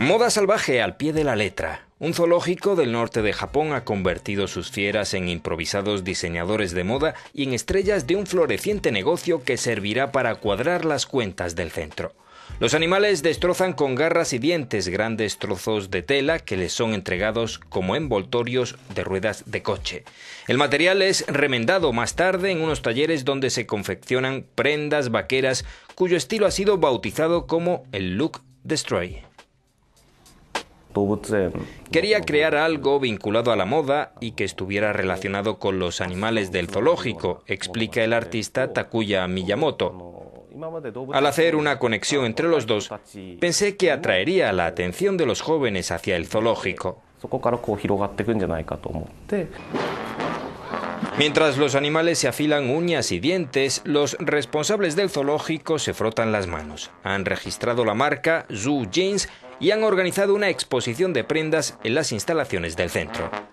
Moda salvaje al pie de la letra. Un zoológico del norte de Japón ha convertido sus fieras en improvisados diseñadores de moda y en estrellas de un floreciente negocio que servirá para cuadrar las cuentas del centro. Los animales destrozan con garras y dientes grandes trozos de tela que les son entregados como envoltorios de ruedas de coche. El material es remendado más tarde en unos talleres donde se confeccionan prendas vaqueras cuyo estilo ha sido bautizado como el look destroy. Quería crear algo vinculado a la moda y que estuviera relacionado con los animales del zoológico, explica el artista Takuya Miyamoto. Al hacer una conexión entre los dos, pensé que atraería la atención de los jóvenes hacia el zoológico. Mientras los animales se afilan uñas y dientes, los responsables del zoológico se frotan las manos. Han registrado la marca Zoo Jeans y han organizado una exposición de prendas en las instalaciones del centro.